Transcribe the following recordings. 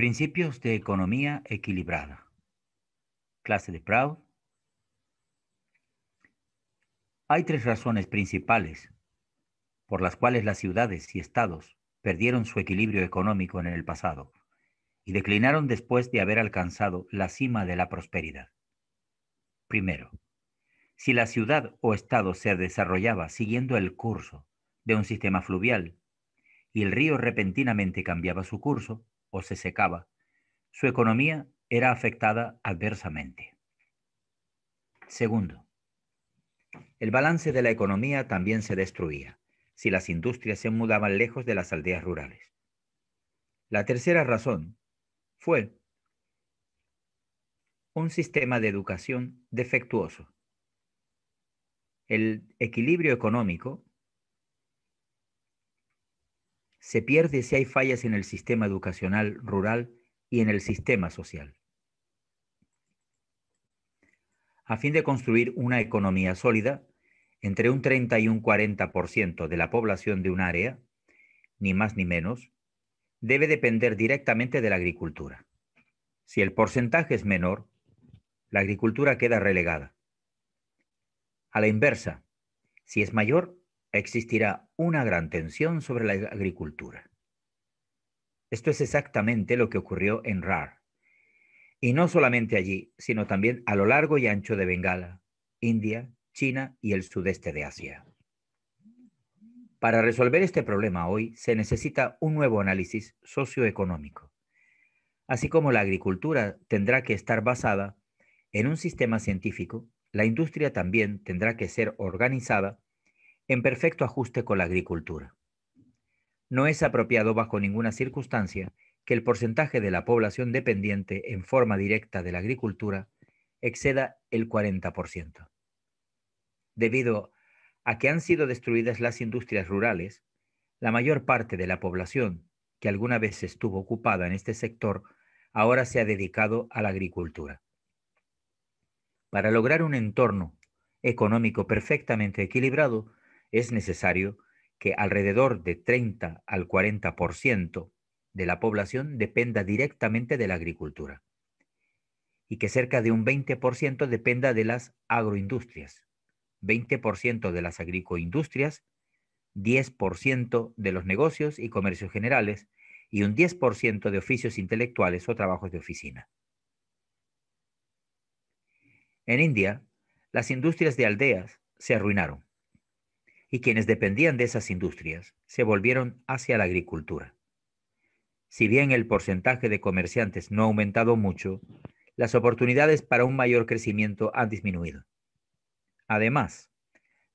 Principios de economía equilibrada. Clase de Proud. Hay tres razones principales por las cuales las ciudades y estados perdieron su equilibrio económico en el pasado y declinaron después de haber alcanzado la cima de la prosperidad. Primero, si la ciudad o estado se desarrollaba siguiendo el curso de un sistema fluvial y el río repentinamente cambiaba su curso, o se secaba. Su economía era afectada adversamente. Segundo, el balance de la economía también se destruía si las industrias se mudaban lejos de las aldeas rurales. La tercera razón fue un sistema de educación defectuoso. El equilibrio económico se pierde si hay fallas en el sistema educacional rural y en el sistema social. A fin de construir una economía sólida, entre un 30 y un 40% de la población de un área, ni más ni menos, debe depender directamente de la agricultura. Si el porcentaje es menor, la agricultura queda relegada. A la inversa, si es mayor, existirá una gran tensión sobre la agricultura. Esto es exactamente lo que ocurrió en RAR. Y no solamente allí, sino también a lo largo y ancho de Bengala, India, China y el sudeste de Asia. Para resolver este problema hoy se necesita un nuevo análisis socioeconómico, así como la agricultura tendrá que estar basada en un sistema científico, la industria también tendrá que ser organizada en perfecto ajuste con la agricultura. No es apropiado bajo ninguna circunstancia que el porcentaje de la población dependiente en forma directa de la agricultura exceda el 40%. Debido a que han sido destruidas las industrias rurales, la mayor parte de la población que alguna vez estuvo ocupada en este sector ahora se ha dedicado a la agricultura. Para lograr un entorno económico perfectamente equilibrado, es necesario que alrededor de 30 al 40% de la población dependa directamente de la agricultura y que cerca de un 20% dependa de las agroindustrias, 20% de las agricoindustrias, 10% de los negocios y comercios generales y un 10% de oficios intelectuales o trabajos de oficina. En India, las industrias de aldeas se arruinaron y quienes dependían de esas industrias se volvieron hacia la agricultura. Si bien el porcentaje de comerciantes no ha aumentado mucho, las oportunidades para un mayor crecimiento han disminuido. Además,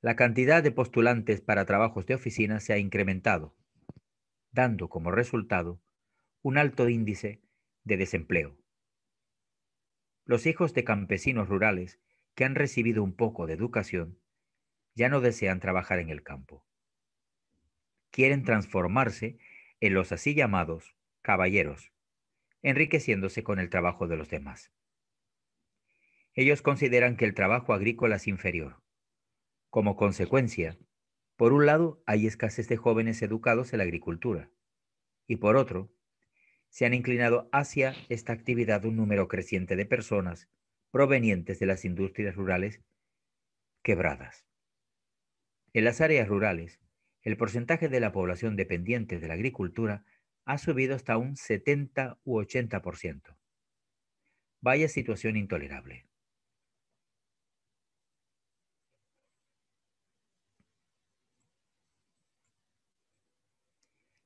la cantidad de postulantes para trabajos de oficina se ha incrementado, dando como resultado un alto índice de desempleo. Los hijos de campesinos rurales que han recibido un poco de educación ya no desean trabajar en el campo. Quieren transformarse en los así llamados caballeros, enriqueciéndose con el trabajo de los demás. Ellos consideran que el trabajo agrícola es inferior. Como consecuencia, por un lado, hay escasez de jóvenes educados en la agricultura, y por otro, se han inclinado hacia esta actividad un número creciente de personas provenientes de las industrias rurales quebradas. En las áreas rurales, el porcentaje de la población dependiente de la agricultura ha subido hasta un 70 u 80%. Vaya situación intolerable.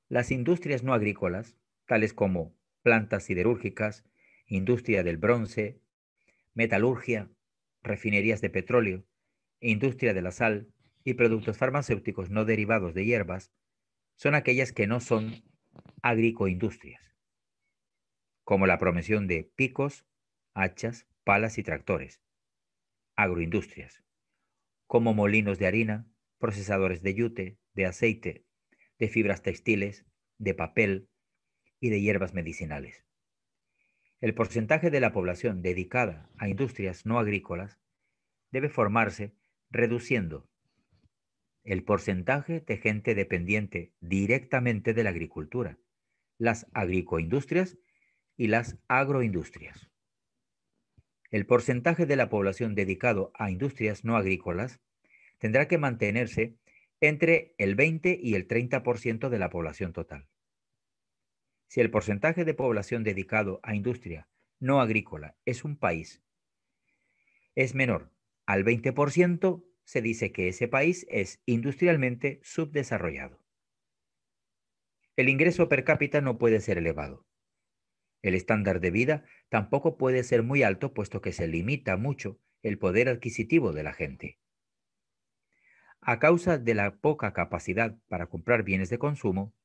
Las industrias no agrícolas, tales como plantas siderúrgicas, industria del bronce, metalurgia, refinerías de petróleo, e industria de la sal, y productos farmacéuticos no derivados de hierbas son aquellas que no son agricoindustrias, como la promoción de picos, hachas, palas y tractores, agroindustrias, como molinos de harina, procesadores de yute, de aceite, de fibras textiles, de papel y de hierbas medicinales. El porcentaje de la población dedicada a industrias no agrícolas debe formarse reduciendo el porcentaje de gente dependiente directamente de la agricultura, las agroindustrias y las agroindustrias. El porcentaje de la población dedicado a industrias no agrícolas tendrá que mantenerse entre el 20 y el 30% de la población total. Si el porcentaje de población dedicado a industria no agrícola es un país, es menor al 20%, se dice que ese país es industrialmente subdesarrollado. El ingreso per cápita no puede ser elevado. El estándar de vida tampoco puede ser muy alto puesto que se limita mucho el poder adquisitivo de la gente. A causa de la poca capacidad para comprar bienes de consumo,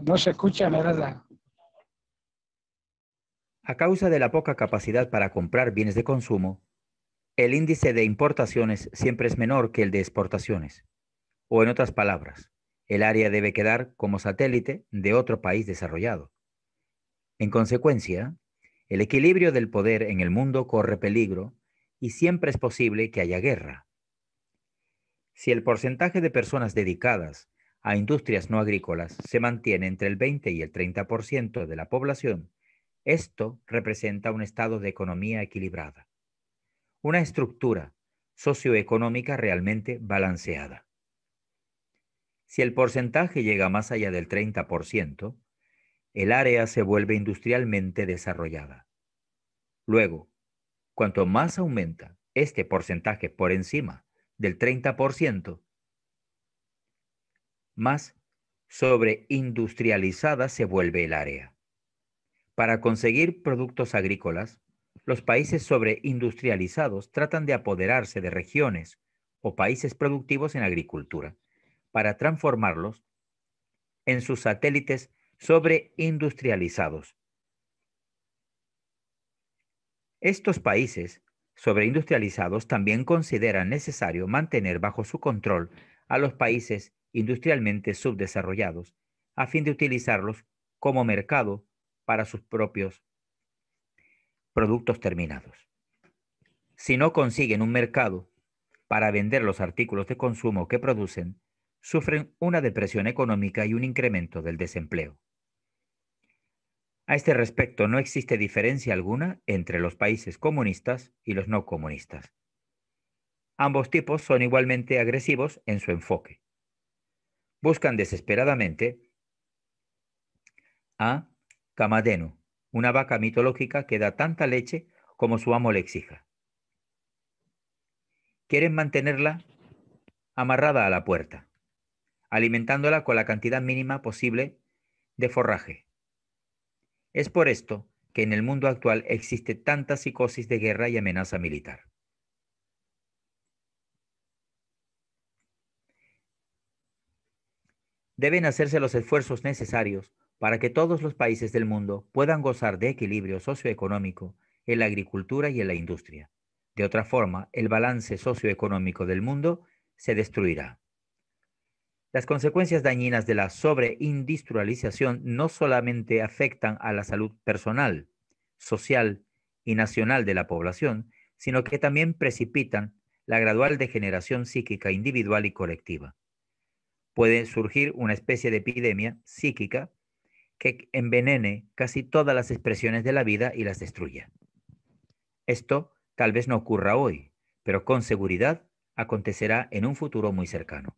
no se escucha nada. A causa de la poca capacidad para comprar bienes de consumo, el índice de importaciones siempre es menor que el de exportaciones. O en otras palabras, el área debe quedar como satélite de otro país desarrollado. En consecuencia, el equilibrio del poder en el mundo corre peligro y siempre es posible que haya guerra. Si el porcentaje de personas dedicadas a industrias no agrícolas se mantiene entre el 20 y el 30% de la población, esto representa un estado de economía equilibrada una estructura socioeconómica realmente balanceada. Si el porcentaje llega más allá del 30%, el área se vuelve industrialmente desarrollada. Luego, cuanto más aumenta este porcentaje por encima del 30%, más sobreindustrializada se vuelve el área. Para conseguir productos agrícolas, los países sobreindustrializados tratan de apoderarse de regiones o países productivos en agricultura para transformarlos en sus satélites sobreindustrializados. Estos países sobreindustrializados también consideran necesario mantener bajo su control a los países industrialmente subdesarrollados a fin de utilizarlos como mercado para sus propios productos terminados. Si no consiguen un mercado para vender los artículos de consumo que producen, sufren una depresión económica y un incremento del desempleo. A este respecto, no existe diferencia alguna entre los países comunistas y los no comunistas. Ambos tipos son igualmente agresivos en su enfoque. Buscan desesperadamente a Camadeno, una vaca mitológica que da tanta leche como su amo le exija. Quieren mantenerla amarrada a la puerta, alimentándola con la cantidad mínima posible de forraje. Es por esto que en el mundo actual existe tanta psicosis de guerra y amenaza militar. Deben hacerse los esfuerzos necesarios para que todos los países del mundo puedan gozar de equilibrio socioeconómico en la agricultura y en la industria. De otra forma, el balance socioeconómico del mundo se destruirá. Las consecuencias dañinas de la sobreindustrialización no solamente afectan a la salud personal, social y nacional de la población, sino que también precipitan la gradual degeneración psíquica individual y colectiva. Puede surgir una especie de epidemia psíquica que envenene casi todas las expresiones de la vida y las destruya. Esto tal vez no ocurra hoy, pero con seguridad acontecerá en un futuro muy cercano.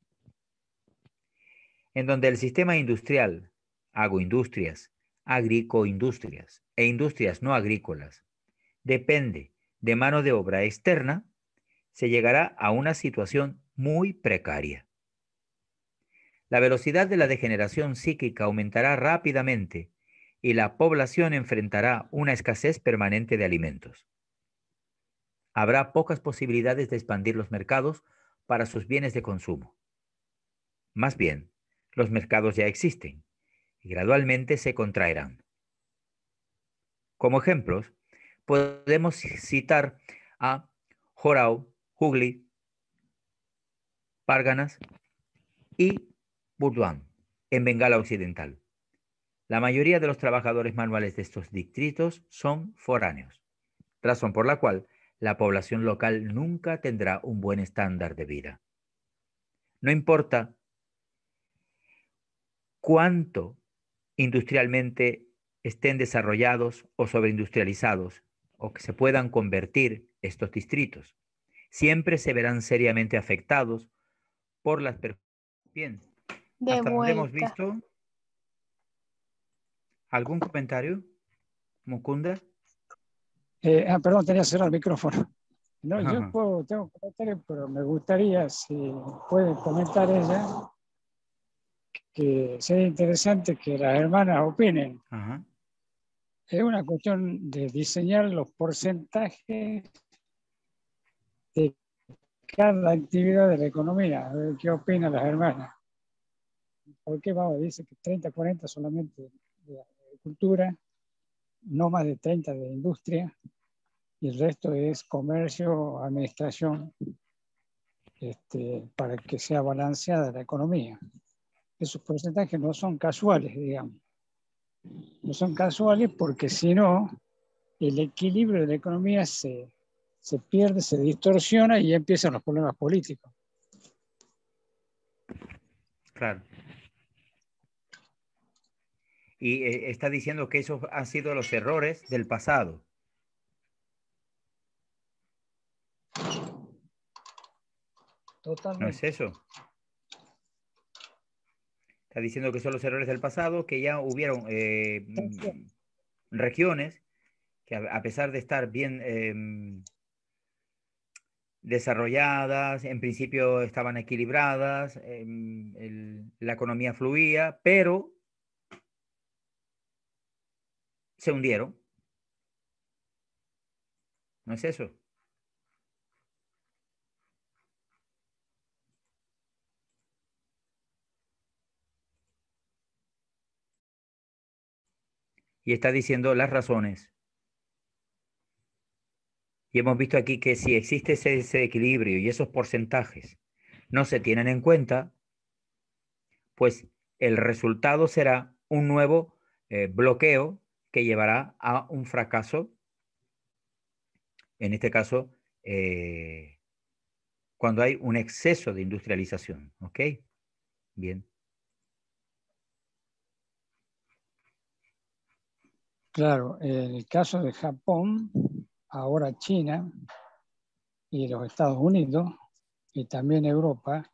En donde el sistema industrial, agroindustrias, agricoindustrias e industrias no agrícolas, depende de mano de obra externa, se llegará a una situación muy precaria. La velocidad de la degeneración psíquica aumentará rápidamente y la población enfrentará una escasez permanente de alimentos. Habrá pocas posibilidades de expandir los mercados para sus bienes de consumo. Más bien, los mercados ya existen y gradualmente se contraerán. Como ejemplos, podemos citar a Jorau, Hugli, Párganas y Burdwan, en Bengala Occidental. La mayoría de los trabajadores manuales de estos distritos son foráneos, razón por la cual la población local nunca tendrá un buen estándar de vida. No importa cuánto industrialmente estén desarrollados o sobreindustrializados o que se puedan convertir estos distritos, siempre se verán seriamente afectados por las perjudicaciones hasta hemos visto? ¿Algún comentario? Mukunda. Eh, ah, perdón, tenía cerrar el micrófono. No, yo puedo, tengo comentarios, pero me gustaría, si puede comentar ella, que sería interesante que las hermanas opinen. Es una cuestión de diseñar los porcentajes de cada actividad de la economía. qué opinan las hermanas porque qué dice que 30, 40 solamente de agricultura, no más de 30 de industria, y el resto es comercio, administración, este, para que sea balanceada la economía? Esos porcentajes no son casuales, digamos. No son casuales porque si no, el equilibrio de la economía se, se pierde, se distorsiona y empiezan los problemas políticos. Claro y eh, está diciendo que esos han sido los errores del pasado. Totalmente. ¿No es eso? Está diciendo que son los errores del pasado, que ya hubieron eh, regiones que a pesar de estar bien em, desarrolladas, en principio estaban equilibradas, em, la economía fluía, pero se hundieron. ¿No es eso? Y está diciendo las razones. Y hemos visto aquí que si existe ese, equilibrio y esos porcentajes no se tienen en cuenta, pues el resultado será un nuevo eh, bloqueo llevará a un fracaso, en este caso, eh, cuando hay un exceso de industrialización. ¿Ok? Bien. Claro, en el caso de Japón, ahora China y los Estados Unidos y también Europa,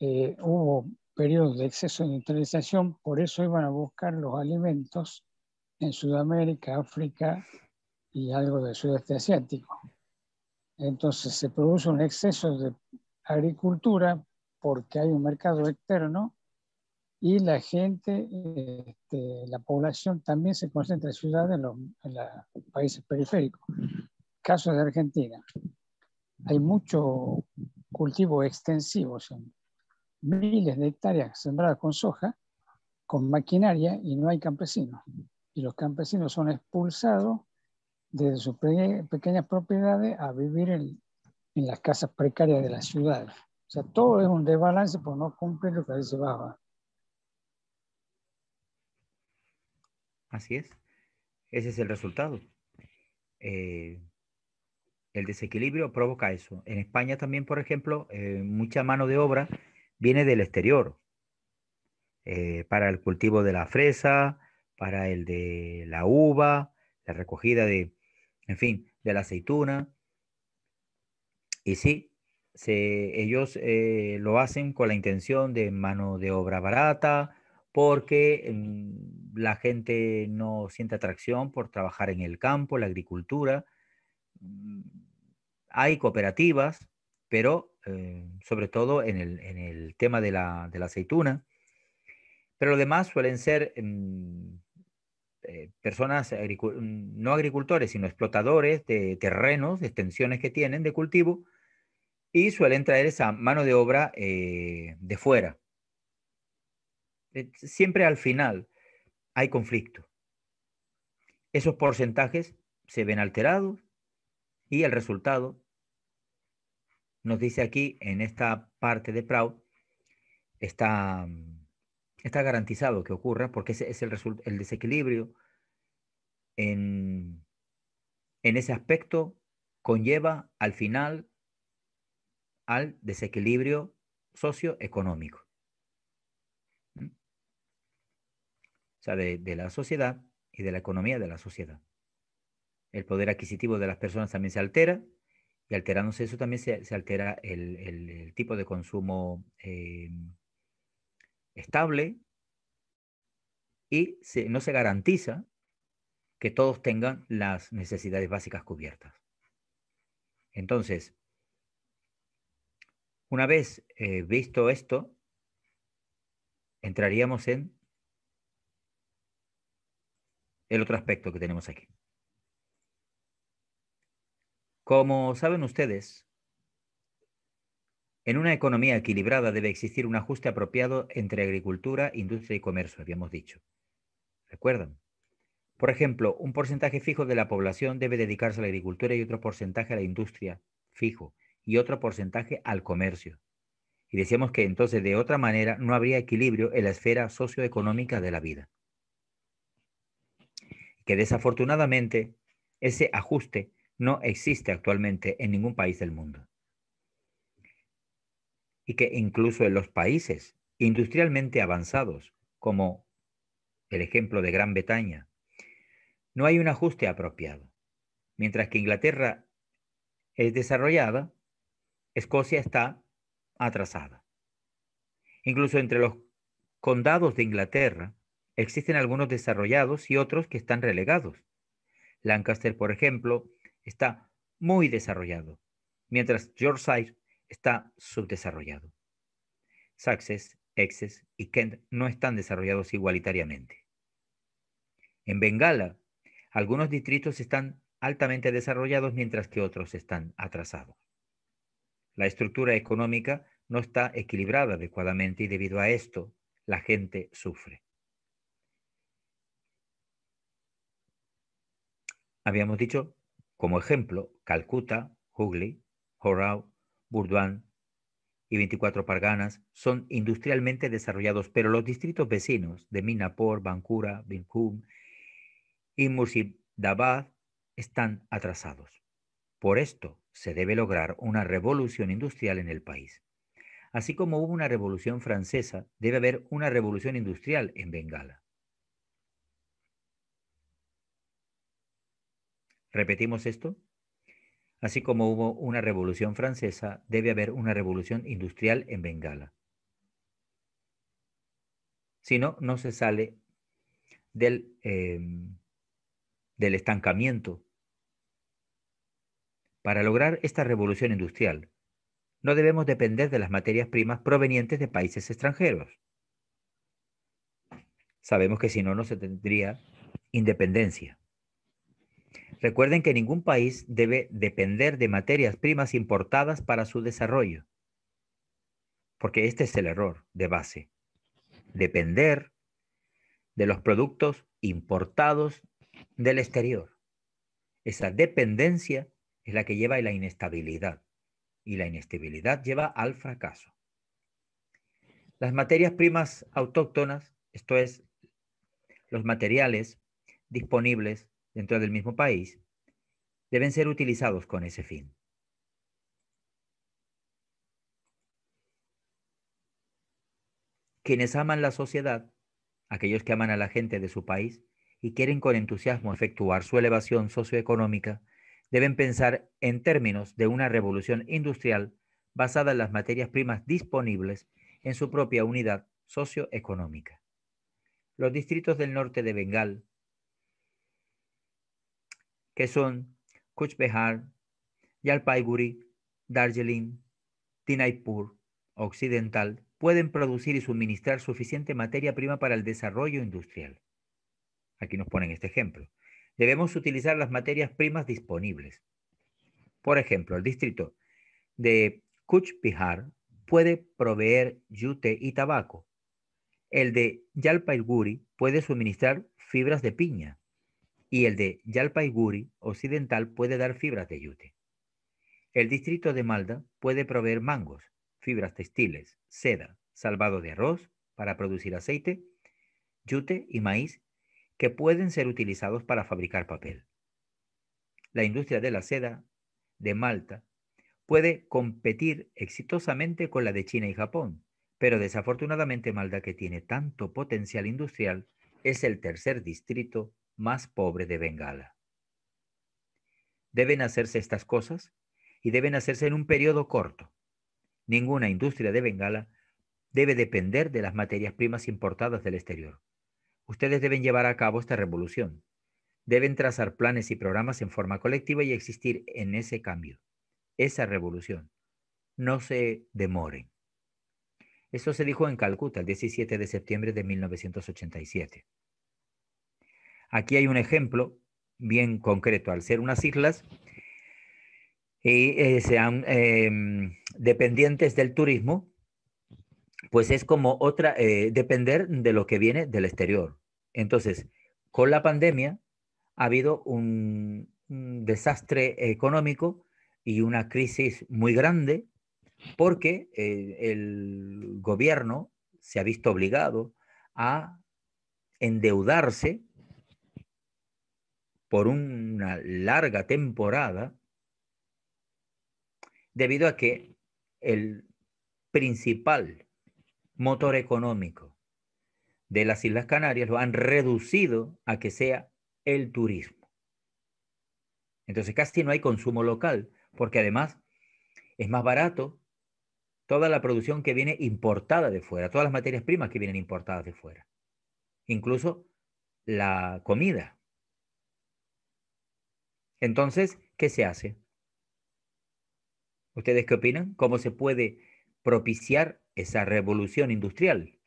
eh, hubo periodos de exceso de industrialización, por eso iban a buscar los alimentos en Sudamérica, África y algo del sudeste asiático. Entonces se produce un exceso de agricultura porque hay un mercado externo y la gente, este, la población también se concentra en ciudades, en los, en los países periféricos. Caso de Argentina, hay mucho cultivo extensivo, son miles de hectáreas sembradas con soja, con maquinaria y no hay campesinos y los campesinos son expulsados de sus pequeñas propiedades a vivir en, las casas precarias de la ciudad. O sea, todo es un desbalance por no cumplir lo que dice Baba. Así es. Ese es el resultado. Eh, el desequilibrio provoca eso. En España también, por ejemplo, eh, mucha mano de obra viene del exterior eh, para el cultivo de la fresa, para el de la uva, la recogida de, en fin, de la aceituna. Y sí, se, ellos eh, lo hacen con la intención de mano de obra barata, porque mm, la gente no siente atracción por trabajar en el campo, la agricultura. Mm, hay cooperativas, pero eh, sobre todo en el, tema de la, aceituna. Pero lo demás suelen ser mm, eh, personas mm, no agricultores, sino explotadores de terrenos, de extensiones que tienen de cultivo, y suelen traer esa mano de obra eh, de fuera. Eh, siempre al final hay conflicto. Esos porcentajes se ven alterados y el resultado nos dice aquí en esta parte de Proud, está mm, está garantizado que ocurra, porque ese es el, desequilibrio en, ese aspecto conlleva al final al desequilibrio socioeconómico. O sea, de, la sociedad y de la economía de la sociedad. El poder adquisitivo de las personas también se altera y alterándose eso también se, altera el, tipo de consumo eh, estable y no se garantiza que todos tengan las necesidades básicas cubiertas. Entonces, una vez eh, visto esto, entraríamos en el otro aspecto que tenemos aquí. Como saben ustedes, en una economía equilibrada debe existir un ajuste apropiado entre agricultura, industria y comercio, habíamos dicho. ¿Recuerdan? Por ejemplo, un porcentaje fijo de la población debe dedicarse a la agricultura y otro porcentaje a la industria fijo y otro porcentaje al comercio. Y decíamos que entonces de otra manera no habría equilibrio en la esfera socioeconómica de la vida. Que desafortunadamente ese ajuste no existe actualmente en ningún país del mundo y que incluso en los países industrialmente avanzados, como el ejemplo de Gran Bretaña, no hay un ajuste apropiado. Mientras que Inglaterra es desarrollada, Escocia está atrasada. Incluso entre los condados de Inglaterra existen algunos desarrollados y otros que están relegados. Lancaster, por ejemplo, está muy desarrollado, mientras Yorkshire está subdesarrollado. Saxes, EXES y Kent no están desarrollados igualitariamente. En Bengala, algunos distritos están altamente desarrollados mientras que otros están atrasados. La estructura económica no está equilibrada adecuadamente y debido a esto la gente sufre. Habíamos dicho, como ejemplo, Calcuta, Hugli, Horao, Burdwan y 24 Parganas son industrialmente desarrollados, pero los distritos vecinos de Minapur, Bankura, Bincum y Murshidabad están atrasados. Por esto se debe lograr una revolución industrial en el país. Así como hubo una revolución francesa, debe haber una revolución industrial en Bengala. ¿Repetimos esto? Así como hubo una revolución francesa, debe haber una revolución industrial en Bengala. Si no, no se sale del, em, del estancamiento. Para lograr esta revolución industrial, no debemos depender de las materias primas provenientes de países extranjeros. Sabemos que si no, no se tendría independencia. Recuerden que ningún país debe depender de materias primas importadas para su desarrollo, porque este es el error de base. Depender de los productos importados del exterior. Esa dependencia es la que lleva a la inestabilidad y la inestabilidad lleva al fracaso. Las materias primas autóctonas, esto es, los materiales disponibles dentro del mismo país deben ser utilizados con ese fin. Quienes aman la sociedad, aquellos que aman a la gente de su país y quieren con entusiasmo efectuar su elevación socioeconómica, deben pensar en términos de una revolución industrial basada en las materias primas disponibles en su propia unidad socioeconómica. Los distritos del norte de Bengal, que son Kuch Behar, Yalpaiguri, Darjeeling, Tinaipur Occidental, pueden producir y suministrar suficiente materia prima para el desarrollo industrial. Aquí nos ponen este ejemplo. Debemos utilizar las materias primas disponibles. Por ejemplo, el distrito de Kuch puede proveer yute y tabaco. El de Yalpaiguri puede suministrar fibras de piña y el de Yalpaiguri occidental puede dar fibras de yute. El distrito de Malda puede proveer mangos, fibras textiles, seda, salvado de arroz para producir aceite, yute y maíz que pueden ser utilizados para fabricar papel. La industria de la seda de Malta puede competir exitosamente con la de China y Japón, pero desafortunadamente Malda, que tiene tanto potencial industrial, es el tercer distrito más pobre de Bengala. Deben hacerse estas cosas y deben hacerse en un periodo corto. Ninguna industria de Bengala debe depender de las materias primas importadas del exterior. Ustedes deben llevar a cabo esta revolución. Deben trazar planes y programas en forma colectiva y existir en ese cambio, esa revolución. No se demoren. Eso se dijo en Calcuta el 17 de septiembre de 1987. Aquí hay un ejemplo bien concreto. Al ser unas islas, y eh, eh, sean em, dependientes del turismo, pues es como otra, eh, depender de lo que viene del exterior. Entonces, con la pandemia ha habido un desastre económico y una crisis muy grande porque el gobierno se ha visto obligado a endeudarse por una larga temporada debido a que el principal motor económico de las Islas Canarias lo han reducido a que sea el turismo. Entonces casi no hay consumo local, porque además es más barato toda la producción que viene importada de fuera, todas las materias primas que vienen importadas de fuera, incluso la comida. Entonces, ¿qué se hace? ¿Ustedes qué opinan? ¿Cómo se puede propiciar esa revolución industrial?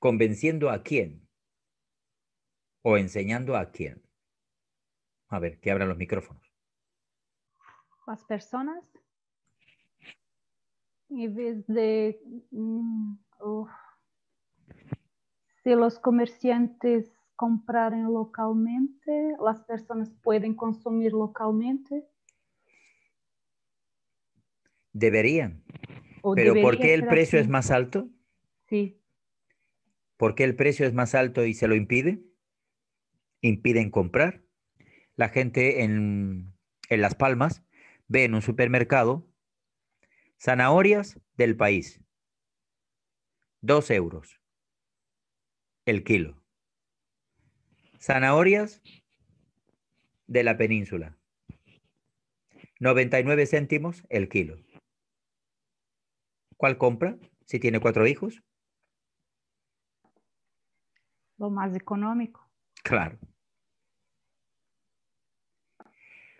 ¿Convenciendo a quién? ¿O enseñando a quién? A ver, que abran los micrófonos. Las personas. En vez de... si los comerciantes compraren localmente, las personas pueden consumir localmente. Deberían. Pero ¿por qué el precio es más alto? Sí. ¿Por qué el precio es más alto y se lo impide? Impiden comprar. La gente en, en Las Palmas ve en un supermercado zanahorias del país. Dos euros el kilo. Zanahorias de la península. 99 céntimos el kilo. ¿Cuál compra si tiene cuatro hijos? Lo más económico. Claro.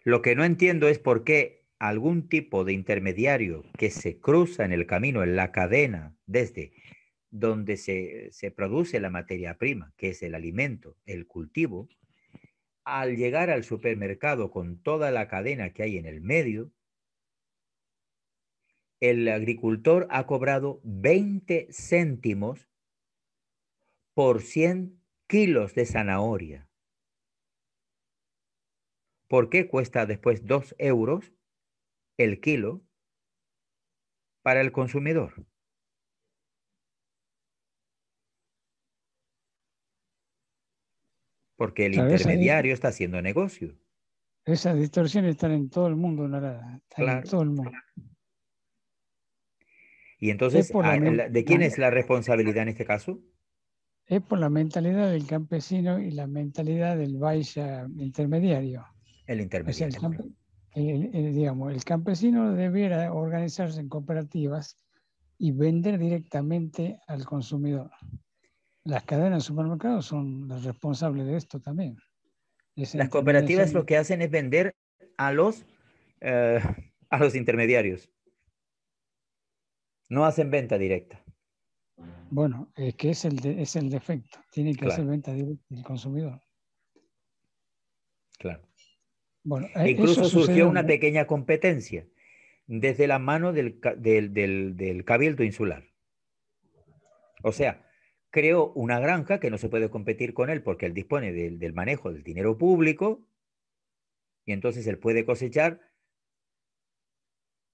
Lo que no entiendo es por qué algún tipo de intermediario que se cruza en el camino, en la cadena, desde donde se, produce la materia prima, que es el alimento, el cultivo, al llegar al supermercado con toda la cadena que hay en el medio, el agricultor ha cobrado 20 céntimos por 100 kilos de zanahoria. ¿Por qué cuesta después 2 euros el kilo para el consumidor? porque el intermediario está haciendo negocio. Esas distorsiones están en todo el mundo, Narada. Están en todo el mundo. Y entonces, ah, ¿de quién es la responsabilidad en este caso? Es por la mentalidad del campesino y la mentalidad del vaya intermediario. El intermediario. digamos, el campesino debiera organizarse en cooperativas y vender directamente al consumidor las cadenas de supermercados son las responsables de esto también. las cooperativas lo que hacen es vender a los, eh, a los intermediarios. No hacen venta directa. Bueno, es que es el, es el defecto. Tiene que hacer venta directa el consumidor. Claro. Bueno, eh, incluso surgió una pequeña competencia desde la mano del cabildo insular. O sea, creó una granja que no se puede competir con él porque él dispone del, manejo del dinero público y entonces él puede cosechar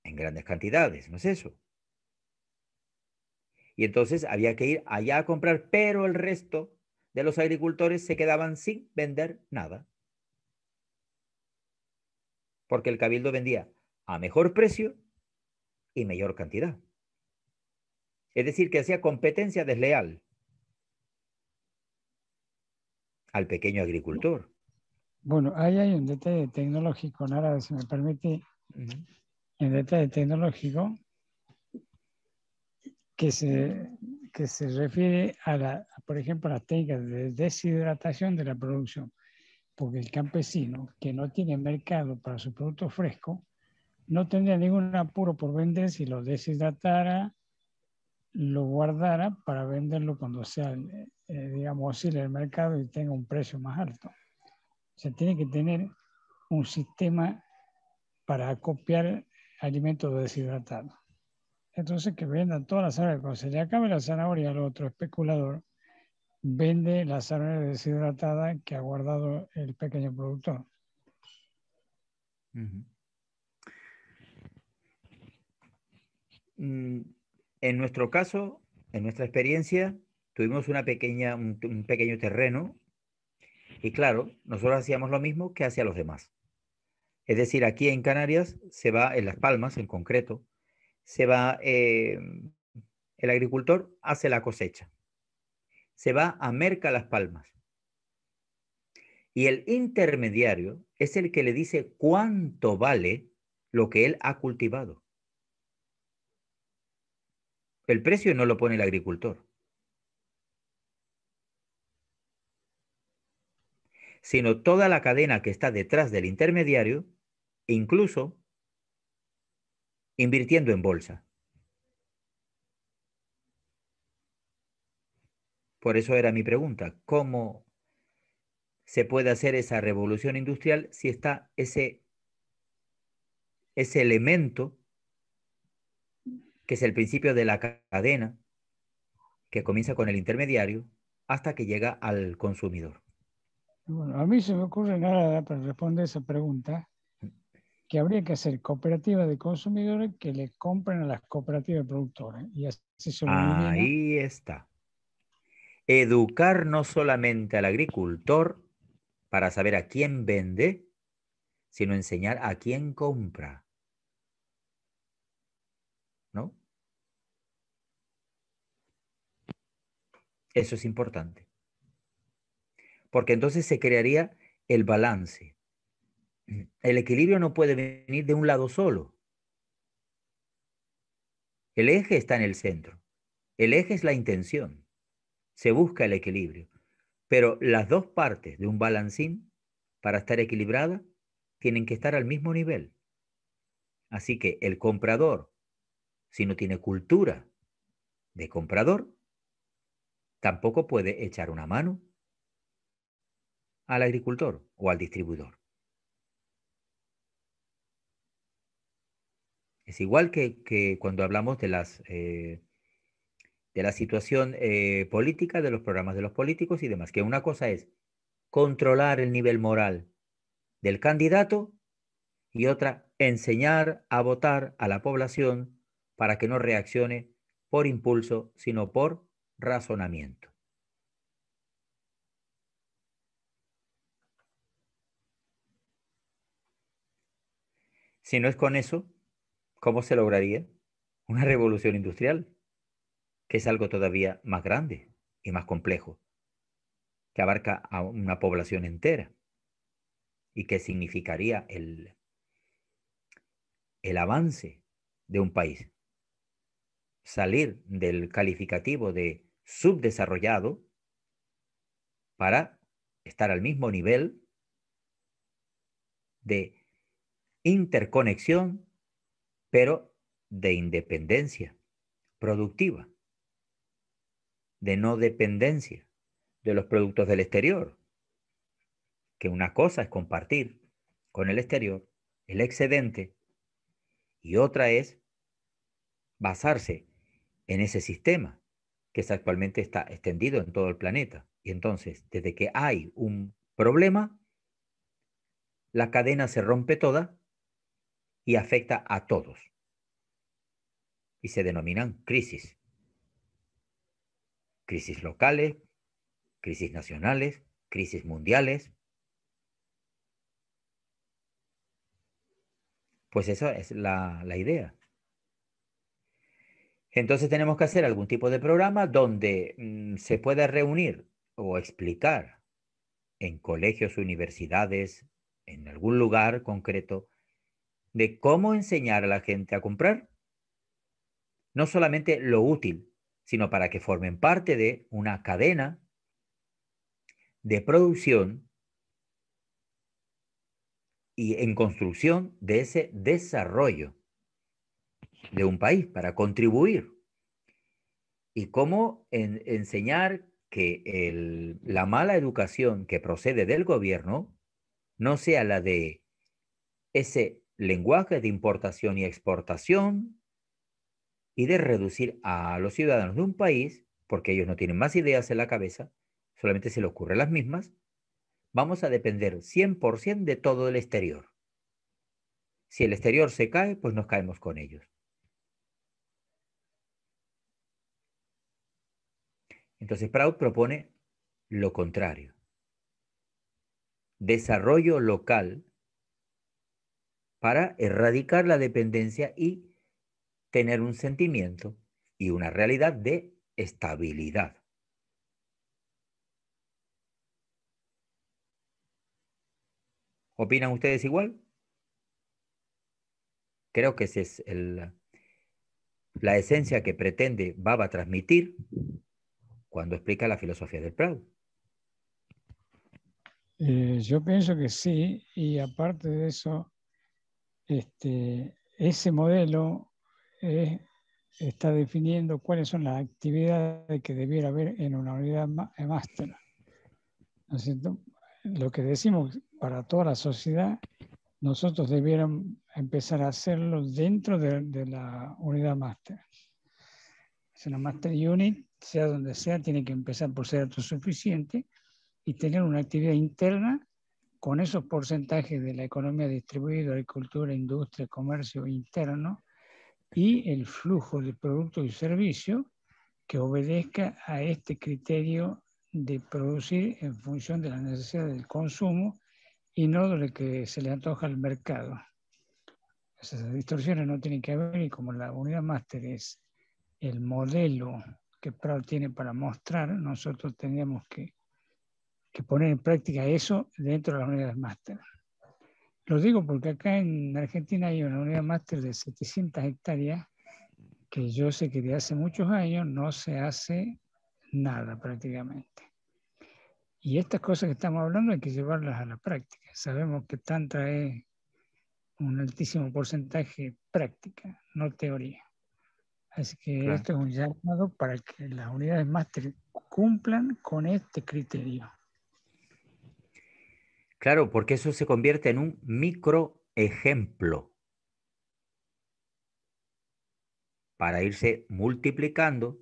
en grandes cantidades, ¿no es eso? Y entonces había que ir allá a comprar, pero el resto de los agricultores se quedaban sin vender nada. Porque el cabildo vendía a mejor precio y mayor cantidad. Es decir, que hacía competencia desleal al pequeño agricultor. Bueno, ahí hay un detalle tecnológico, Nara, si me permite, un detalle tecnológico que se, que se refiere a, la, por ejemplo, a las técnicas de deshidratación de la producción, porque el campesino que no tiene mercado para su producto fresco no tendría ningún apuro por vender si lo deshidratara, lo guardara para venderlo cuando sea, eh, eh, digamos, oscila el mercado y tenga un precio más alto. Se tiene que tener un sistema para copiar alimentos deshidratados. Entonces, que vendan todas las zanahoria. Cuando se le acabe la zanahoria al otro especulador, vende la zanahoria deshidratada que ha guardado el pequeño productor. En nuestro caso, en nuestra experiencia, tuvimos una pequeña, un, pequeño terreno y claro, nosotros hacíamos lo mismo que hacía los demás. Es decir, aquí en Canarias se va, en Las Palmas en concreto, se va, eh, el agricultor hace la cosecha, se va a Merca Las Palmas. Y el intermediario es el que le dice cuánto vale lo que él ha cultivado. El precio no lo pone el agricultor, sino toda la cadena que está detrás del intermediario, incluso invirtiendo en bolsa. Por eso era mi pregunta, ¿cómo se puede hacer esa revolución industrial si está ese, ese elemento que es el principio de la cadena que comienza con el intermediario hasta que llega al consumidor. Bueno, a mí se me ocurre nada para responder esa pregunta, que habría que hacer cooperativas de consumidores que le compren a las cooperativas productoras. Y Ahí está. Educar no solamente al agricultor para saber a quién vende, sino enseñar a quién compra. Eso es importante. Porque entonces se crearía el balance. El equilibrio no puede venir de un lado solo. El eje está en el centro. El eje es la intención. Se busca el equilibrio. Pero las dos partes de un balancín, para estar equilibrada, tienen que estar al mismo nivel. Así que el comprador, si no tiene cultura de comprador, tampoco puede echar una mano al agricultor o al distribuidor. Es igual que, cuando hablamos de, las, eh, de la situación eh, política, de los programas de los políticos y demás, que una cosa es controlar el nivel moral del candidato y otra, enseñar a votar a la población para que no reaccione por impulso, sino por razonamiento. Si no es con eso, ¿cómo se lograría una revolución industrial? Que es algo todavía más grande y más complejo, que abarca a una población entera y que significaría el, el avance de un país salir del calificativo de subdesarrollado para estar al mismo nivel de interconexión, pero de independencia productiva, de no dependencia de los productos del exterior, que una cosa es compartir con el exterior el excedente y otra es basarse en ese sistema que actualmente está extendido en todo el planeta. Y entonces, desde que hay un problema, la cadena se rompe toda y afecta a todos. Y se denominan crisis. Crisis locales, crisis nacionales, crisis mundiales. Pues esa es la idea. Entonces tenemos que hacer algún tipo de programa donde mm, se pueda reunir o explicar en colegios, universidades, en algún lugar concreto, de cómo enseñar a la gente a comprar. No solamente lo útil, sino para que formen parte de una cadena de producción y en construcción de ese desarrollo de un país, para contribuir. Y cómo enseñar que la mala educación que procede del gobierno no sea la de ese lenguaje de importación y exportación y de reducir a los ciudadanos de un país, porque ellos no tienen más ideas en la cabeza, solamente se les ocurren las mismas, vamos a depender 100% de todo el exterior. Si el exterior se cae, pues nos caemos con ellos. Entonces Proud propone lo contrario. Desarrollo local para erradicar la dependencia y tener un sentimiento y una realidad de estabilidad. ¿Opinan ustedes igual? Creo que esa es la esencia que pretende Baba transmitir cuando explica la filosofía del Prado. Eh, yo pienso que sí, y aparte de eso, este, ese modelo está definiendo cuáles son las actividades que debiera haber en una unidad eh, máster. Lo que decimos para toda la sociedad, nosotros debiéramos empezar a hacerlo dentro de, la unidad máster. Es una master unit sea donde sea, tiene que empezar por ser autosuficiente y tener una actividad interna con esos porcentajes de la economía distribuida, agricultura, industria, comercio interno y el flujo de productos y servicios que obedezca a este criterio de producir en función de la necesidad del consumo y no de lo que se le antoja al mercado. Esas distorsiones no tienen que haber y como la unidad máster es el modelo que prado tiene para mostrar, nosotros tenemos que, que poner en práctica eso dentro de las unidades máster. Lo digo porque acá en Argentina hay una unidad máster de 700 hectáreas que yo sé que de hace muchos años no se hace nada prácticamente. Y estas cosas que estamos hablando hay que llevarlas a la práctica. Sabemos que Tantra es un altísimo porcentaje práctica, no teoría. Así que esto es un llamado para que las unidades máster cumplan con este criterio. Claro, porque eso se convierte en un micro ejemplo para irse multiplicando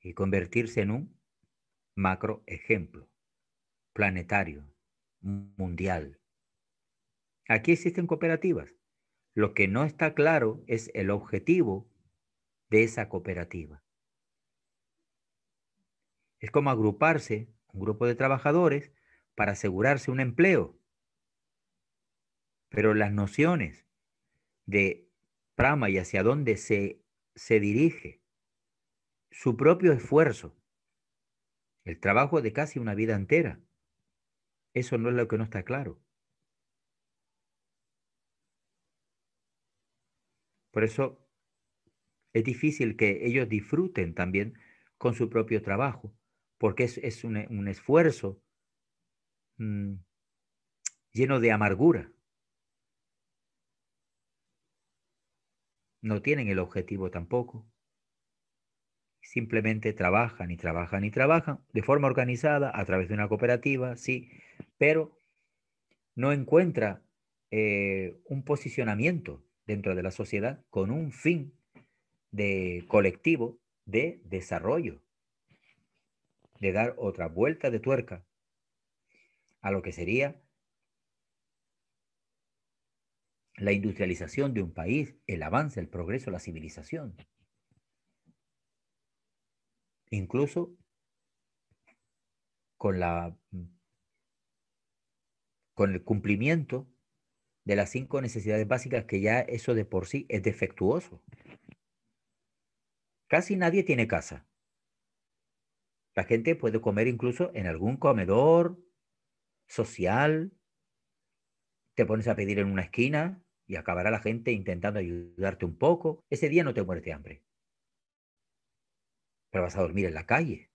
y convertirse en un macro ejemplo planetario, mundial. Aquí existen cooperativas. Lo que no está claro es el objetivo de esa cooperativa. Es como agruparse un grupo de trabajadores para asegurarse un empleo. Pero las nociones de Prama y hacia dónde se, se dirige, su propio esfuerzo, el trabajo de casi una vida entera, eso no es lo que no está claro. Por eso es difícil que ellos disfruten también con su propio trabajo, porque es, eh, un, esfuerzo mm, lleno de amargura. No tienen el objetivo tampoco. Simplemente trabajan y trabajan y trabajan de forma organizada a través de una cooperativa, sí, pero no encuentra eh, un posicionamiento dentro de la sociedad con un fin de colectivo de desarrollo, de dar otra vuelta de tuerca a lo que sería la industrialización de un país, el avance, el progreso, la civilización. Incluso con, la, con el cumplimiento de las cinco necesidades básicas que ya eso de por sí es defectuoso. Casi nadie tiene casa. La gente puede comer incluso en algún comedor social. Te pones a pedir en una esquina y acabará la gente intentando ayudarte un poco. Ese día no te mueres de hambre. Pero vas a dormir en la calle.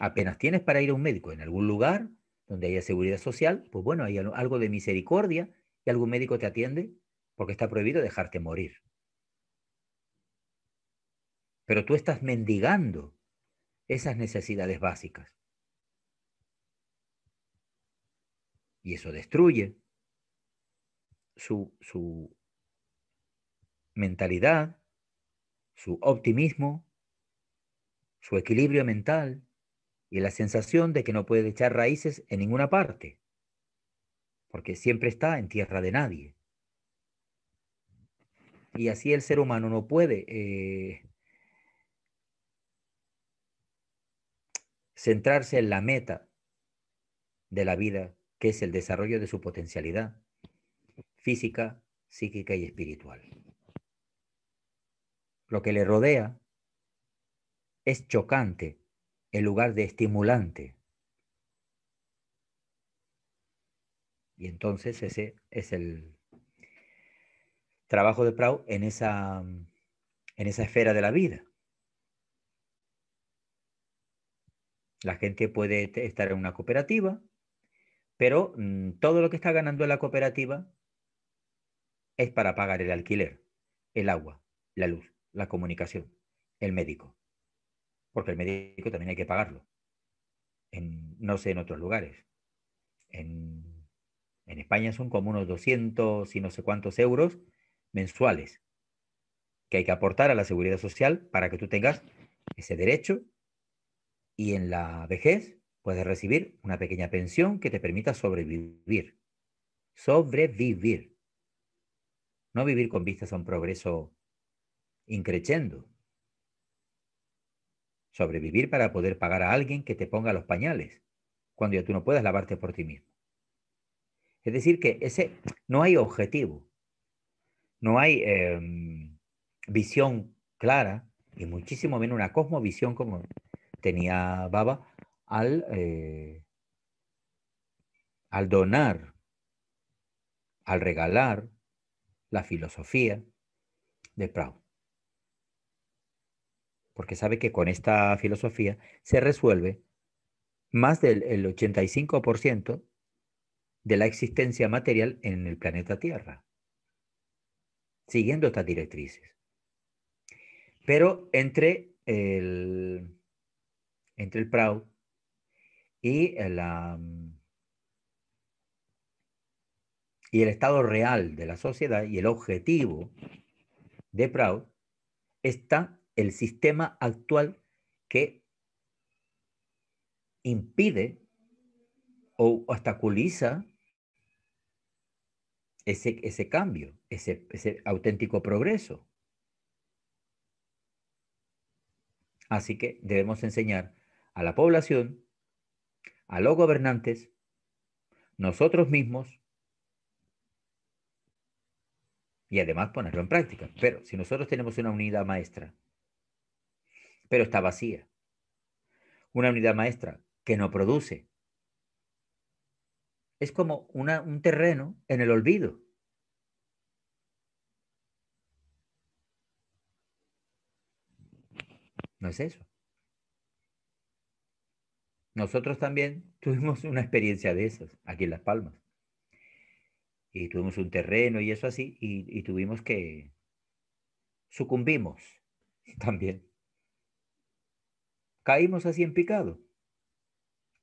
Apenas tienes para ir a un médico en algún lugar donde haya seguridad social, pues bueno, hay algo de misericordia y algún médico te atiende porque está prohibido dejarte morir pero tú estás mendigando esas necesidades básicas. Y eso destruye su, su mentalidad, su optimismo, su equilibrio mental y la sensación de que no puede echar raíces en ninguna parte, porque siempre está en tierra de nadie. Y así el ser humano no puede eh, centrarse en la meta de la vida, que es el desarrollo de su potencialidad física, psíquica y espiritual. Lo que le rodea es chocante en lugar de estimulante. Y entonces ese es el trabajo de Proud en esa, en esa esfera de la vida. La gente puede estar en una cooperativa, pero mm, todo lo que está ganando la cooperativa es para pagar el alquiler, el agua, la luz, la comunicación, el médico. Porque el médico también hay que pagarlo. no sé en otros lugares. En, en España son como unos 200 y no sé cuántos euros mensuales que hay que aportar a la seguridad social para que tú tengas ese derecho y en la vejez puedes recibir una pequeña pensión que te permita sobrevivir. Sobrevivir. No vivir con vistas a un progreso increchendo. Sobrevivir para poder pagar a alguien que te ponga los pañales cuando ya tú no puedas lavarte por ti mismo. Es decir, que ese no hay objetivo, no hay em, visión clara y muchísimo menos una cosmovisión como tenía Baba al, eh, al donar, al regalar la filosofía de Proud. Porque sabe que con esta filosofía se resuelve más del 85% de la existencia material en el planeta Tierra, siguiendo estas directrices. Pero entre el entre el proud y, el estado real de la sociedad y el objetivo de Proud está el sistema actual que impide o obstaculiza ese, ese cambio, ese auténtico progreso. Así que debemos enseñar a la población, a los gobernantes, nosotros mismos y además ponerlo en práctica. Pero si nosotros tenemos una unidad maestra, pero está vacía, una unidad maestra que no produce, es como un terreno en el olvido. No es eso. Nosotros también tuvimos una experiencia de esas aquí en Las Palmas. Y tuvimos un terreno y eso así, y, tuvimos que sucumbimos también. Caímos así en picado.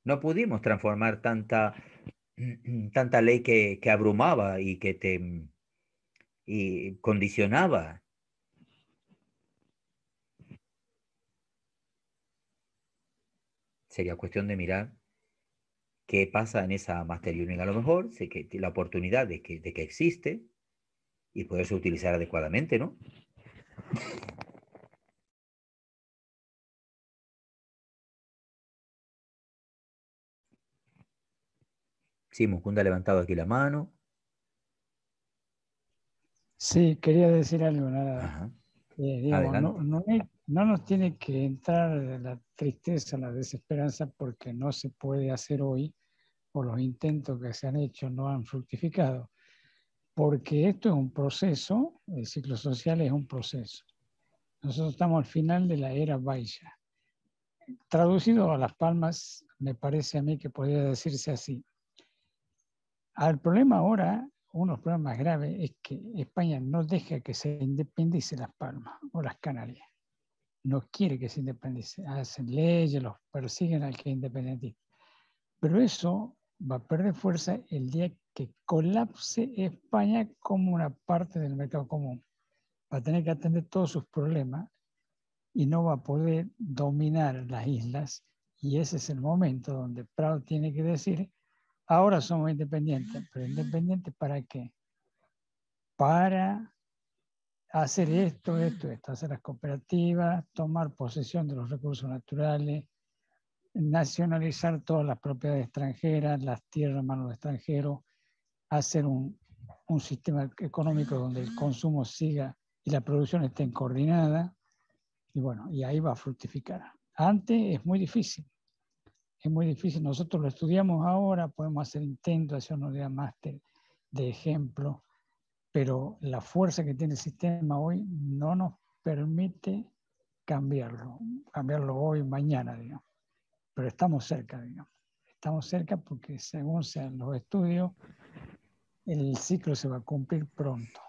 No pudimos transformar tanta, tanta ley que, abrumaba y que te y condicionaba sería cuestión de mirar qué pasa en esa Master Union. A lo mejor que la oportunidad de que, existe y poderse utilizar adecuadamente, ¿no? Sí, Mucunda ha levantado aquí la mano. Sí, quería decir algo, nada. Ajá. Eh, no, nos tiene que entrar la tristeza, la desesperanza, porque no se puede hacer hoy, o los intentos que se han hecho no han fructificado, porque esto es un proceso, el ciclo social es un proceso. Nosotros estamos al final de la era Baixa. Traducido a las palmas, me parece a mí que podría decirse así. El problema ahora uno de los problemas graves es que España no deja que se independice Las Palmas o las Canarias. No quiere que se independice. Hacen leyes, los persiguen al que es independentista. Pero eso va a perder fuerza el día que colapse España como una parte del mercado común. Va a tener que atender todos sus problemas y no va a poder dominar las islas. Y ese es el momento donde Prado tiene que decir, Ahora somos independientes, pero independientes para qué? Para hacer esto, esto, esto, hacer las cooperativas, tomar posesión de los recursos naturales, nacionalizar todas las propiedades extranjeras, las tierras en manos extranjeros, hacer un, un sistema económico donde el consumo siga y la producción esté coordinada, y bueno, y ahí va a fructificar. Antes es muy difícil es muy difícil. Nosotros lo estudiamos ahora, podemos hacer intentos, hacer unos días máster de ejemplo, pero la fuerza que tiene el sistema hoy no nos permite cambiarlo, cambiarlo hoy, mañana, digamos. Pero estamos cerca, digamos. Estamos cerca porque según sean los estudios, el ciclo se va a cumplir pronto.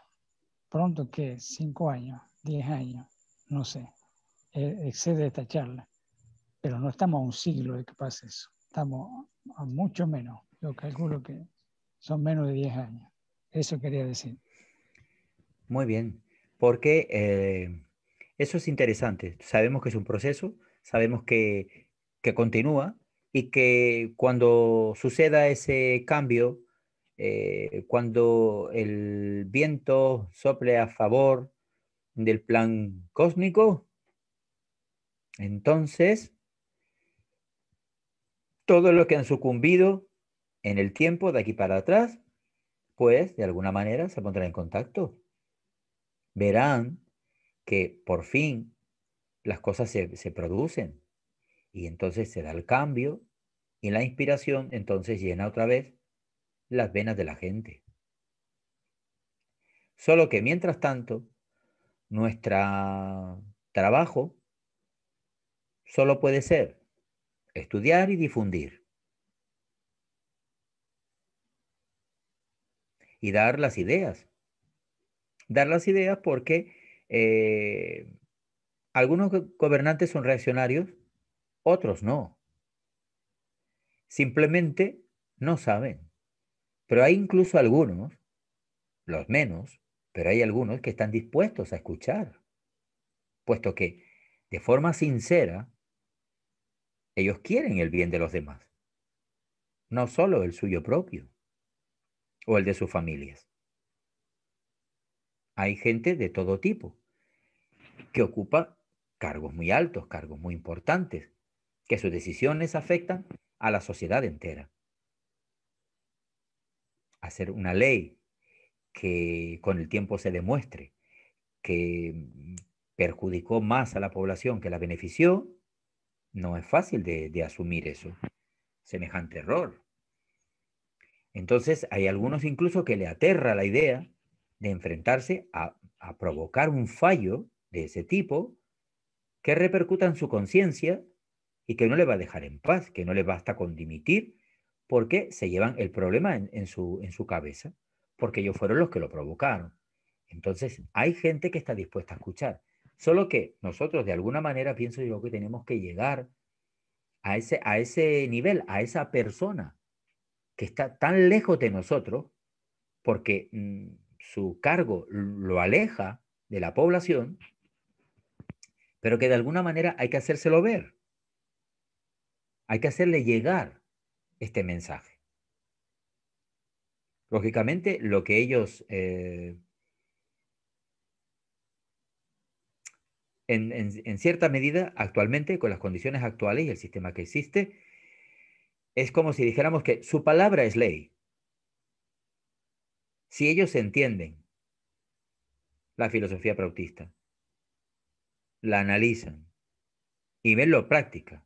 ¿Pronto qué? ¿Cinco años? ¿Diez años? No sé. Eh, excede esta charla pero no estamos a un siglo de que pase eso, estamos a mucho menos, yo calculo que son menos de 10 años, eso quería decir. Muy bien, porque eh, eso es interesante, sabemos que es un proceso, sabemos que, que continúa y que cuando suceda ese cambio, eh, cuando el viento sople a favor del plan cósmico, entonces todos los que han sucumbido en el tiempo de aquí para atrás, pues de alguna manera se pondrán en contacto. Verán que por fin las cosas se, producen y entonces se da el cambio y la inspiración entonces llena otra vez las venas de la gente. Solo que mientras tanto, nuestro trabajo solo puede ser estudiar y difundir. Y dar las ideas. Dar las ideas porque eh, algunos gobernantes son reaccionarios, otros no. Simplemente no saben. Pero hay incluso algunos, los menos, pero hay algunos que están dispuestos a escuchar, puesto que de forma sincera ellos quieren el bien de los demás, no solo el suyo propio o el de sus familias. Hay gente de todo tipo que ocupa cargos muy altos, cargos muy importantes, que sus decisiones afectan a la sociedad entera. Hacer una ley que con el tiempo se demuestre que perjudicó más a la población que la benefició, no es fácil de, asumir eso, semejante error. Entonces, hay algunos incluso que le aterra la idea de enfrentarse a, provocar un fallo de ese tipo que repercuta en su conciencia y que no le va a dejar en paz, que no le basta con dimitir, porque se llevan el problema en su cabeza, porque ellos fueron los que lo provocaron. Entonces, hay gente que está dispuesta a escuchar, Solo que nosotros, de alguna manera, pienso yo que tenemos que llegar a ese, a ese nivel, a esa persona que está tan lejos de nosotros, porque mm, su cargo lo aleja de la población, pero que de alguna manera hay que hacérselo ver. Hay que hacerle llegar este mensaje. Lógicamente, lo que ellos eh, en, cierta medida, actualmente, con las condiciones actuales y el sistema que existe, es como si dijéramos que su palabra es ley. Si ellos entienden la filosofía prautista, la analizan y ven lo práctica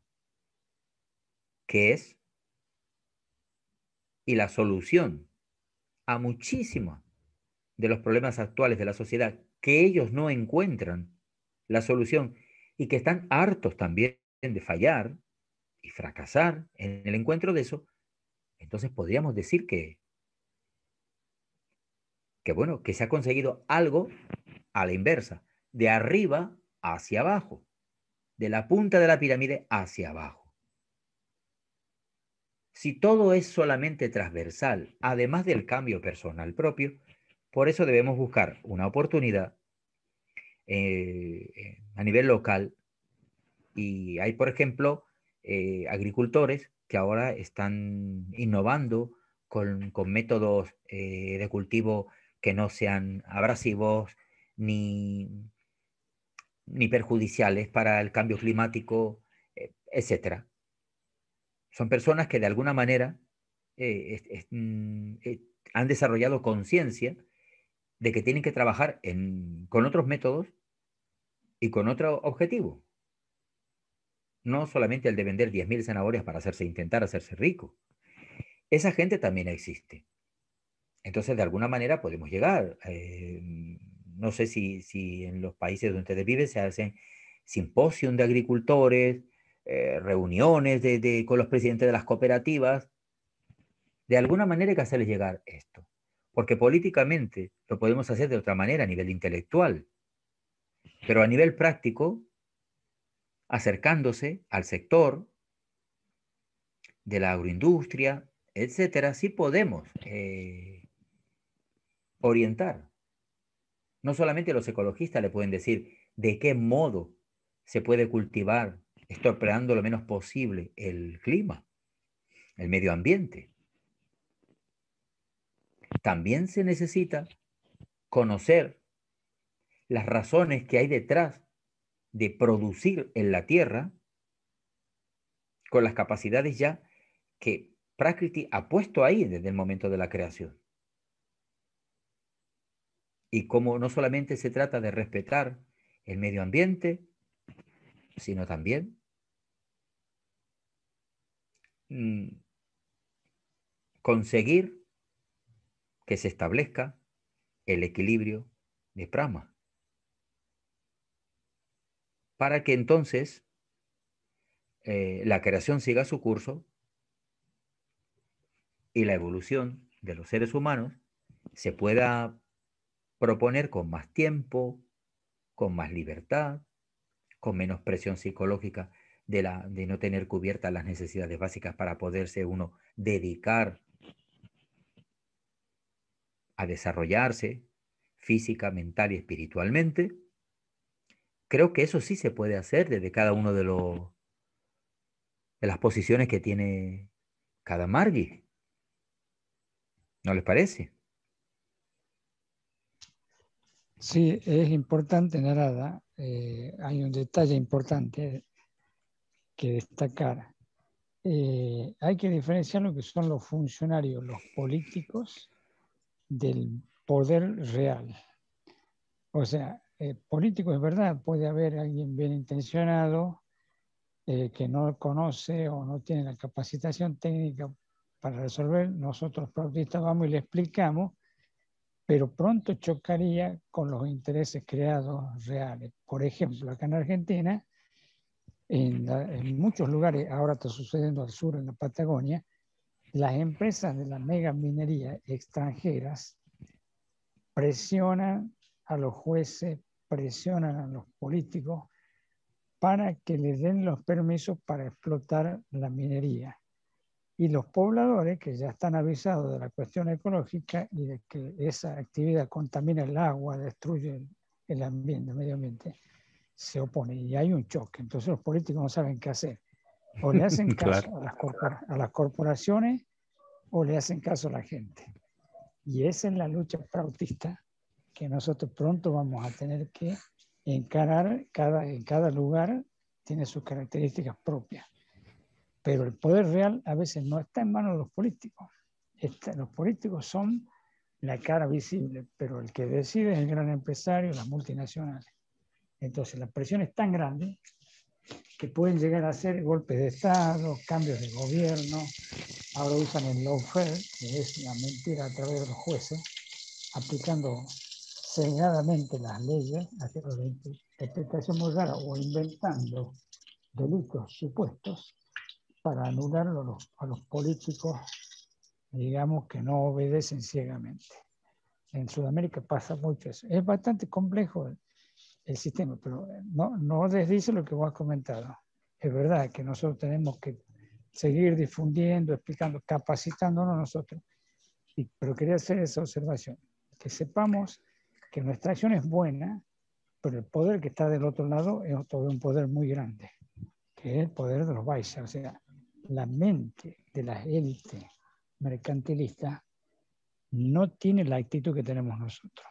que es y la solución a muchísimos de los problemas actuales de la sociedad que ellos no encuentran la solución y que están hartos también de fallar y fracasar en el encuentro de eso, entonces podríamos decir que, bueno, que se ha conseguido algo a la inversa, de arriba hacia abajo, de la punta de la pirámide hacia abajo. Si todo es solamente transversal, además del cambio personal propio, por eso debemos buscar una oportunidad eh, eh, a nivel local. Y hay, por ejemplo, eh, agricultores que ahora están innovando con, métodos de cultivo que no sean abrasivos ni, perjudiciales para el cambio climático, etcétera. Son personas que de alguna manera mm, han desarrollado conciencia de que tienen que trabajar con otros métodos y con otro objetivo. No solamente el de vender 10.000 zanahorias para hacerse, intentar hacerse rico. Esa gente también existe. Entonces, de alguna manera podemos llegar. Eh, no sé si, en los países donde ustedes viven se hacen simposios de agricultores, eh, reuniones con los presidentes de las cooperativas. De alguna manera hay que hacerles llegar esto. Porque políticamente lo podemos hacer de otra manera a nivel intelectual, pero a nivel práctico, acercándose al sector de la agroindustria, etcétera, sí podemos eh, orientar. No solamente los ecologistas le pueden decir de qué modo se puede cultivar, estorpeando lo menos posible el clima, el medio ambiente. También se necesita conocer las razones que hay detrás de producir en la tierra con las capacidades ya que Prakriti ha puesto ahí desde el momento de la creación. Y como no solamente se trata de respetar el medio ambiente, sino también mm, conseguir que se establezca el equilibrio de Prama, Para que entonces eh, la creación siga su curso y la evolución de los seres humanos se pueda proponer con más tiempo, con más libertad, con menos presión psicológica de, la, de no tener cubiertas las necesidades básicas para poderse uno dedicar a desarrollarse física, mental y espiritualmente, creo que eso sí se puede hacer desde cada uno de los de las posiciones que tiene cada Margi. ¿No les parece? Sí, es importante, Narada. Eh, hay un detalle importante que destacar. Eh, hay que diferenciar lo que son los funcionarios, los políticos del poder real. O sea, eh, político es verdad, puede haber alguien bien intencionado eh, que no conoce o no tiene la capacitación técnica para resolver. Nosotros protistas vamos y le explicamos, pero pronto chocaría con los intereses creados reales. Por ejemplo, acá en Argentina, en muchos lugares, ahora está sucediendo al sur, en la Patagonia, las empresas de la mega minería extranjeras presionan a los jueces, presionan a los políticos para que les den los permisos para explotar la minería. Y los pobladores, que ya están avisados de la cuestión ecológica y de que esa actividad contamina el agua, destruye el ambiente, el medio ambiente, se oponen y hay un choque. Entonces los políticos no saben qué hacer. O le hacen caso a, las corporaciones o le hacen caso a la gente. Y esa es la lucha frautista que nosotros pronto vamos a tener que encarar. Cada, en cada lugar tiene sus características propias. Pero el poder real a veces no está en manos de los políticos. los políticos son la cara visible, pero el que decide es el gran empresario, las multinacionales. Entonces la presión es tan grande que pueden llegar a ser golpes de Estado, cambios de gobierno. Ahora usan el lawfare, que es la mentira a través de los jueces, aplicando cegadamente las leyes, haciendo la muy o inventando delitos supuestos para anularlo a los, políticos, digamos, que no obedecen ciegamente. En Sudamérica pasa mucho eso. Es bastante complejo el sistema, pero eh, no, no desdice lo que vos has comentado. Es verdad que nosotros tenemos que seguir difundiendo, explicando, capacitándonos nosotros. pero quería hacer esa observación, que sepamos que nuestra acción es buena, pero el poder que está del otro lado es otro, un poder muy grande, que es el poder de los Baisha, o sea, la mente de la élite mercantilista no tiene la actitud que tenemos nosotros.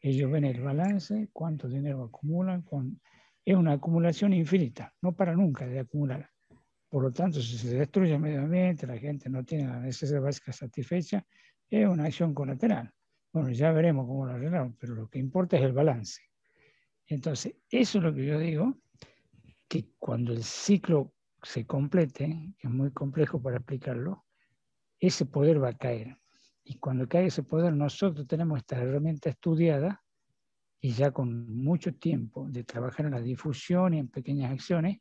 Ellos ven el balance, cuánto dinero acumulan. Con... Es una acumulación infinita, no para nunca de acumular. Por lo tanto, si se destruye el medio ambiente, la gente no tiene la necesidad básica satisfecha, es una acción colateral. Bueno, ya veremos cómo lo arreglamos, pero lo que importa es el balance. Entonces, eso es lo que yo digo, que cuando el ciclo se complete, que es muy complejo para explicarlo, ese poder va a caer. Y cuando cae ese poder, nosotros tenemos esta herramienta estudiada y ya con mucho tiempo de trabajar en la difusión y en pequeñas acciones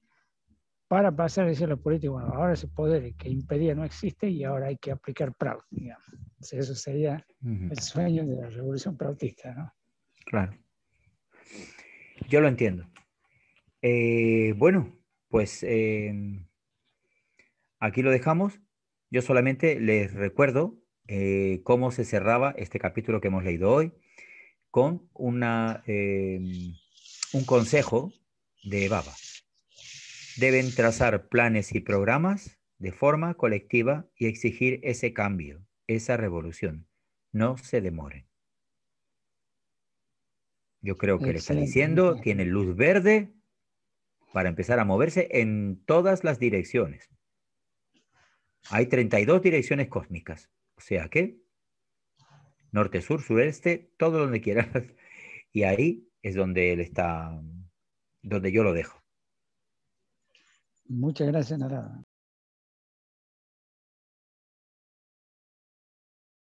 para pasar a decir a los políticos, bueno, ahora ese poder que impedía no existe y ahora hay que aplicar Prout, digamos. eso sería el sueño de la revolución prautista, ¿no? Claro. Yo lo entiendo. Eh, bueno, pues eh, aquí lo dejamos. Yo solamente les recuerdo eh, cómo se cerraba este capítulo que hemos leído hoy con eh, un consejo de Baba. Deben trazar planes y programas de forma colectiva y exigir ese cambio, esa revolución. No se demoren. Yo creo que le está diciendo, tiene luz verde para empezar a moverse en todas las direcciones. Hay 32 direcciones cósmicas. O sea que, norte, sur, sureste, todo donde quieras. Y ahí es donde él está, donde yo lo dejo. Muchas gracias, Narada.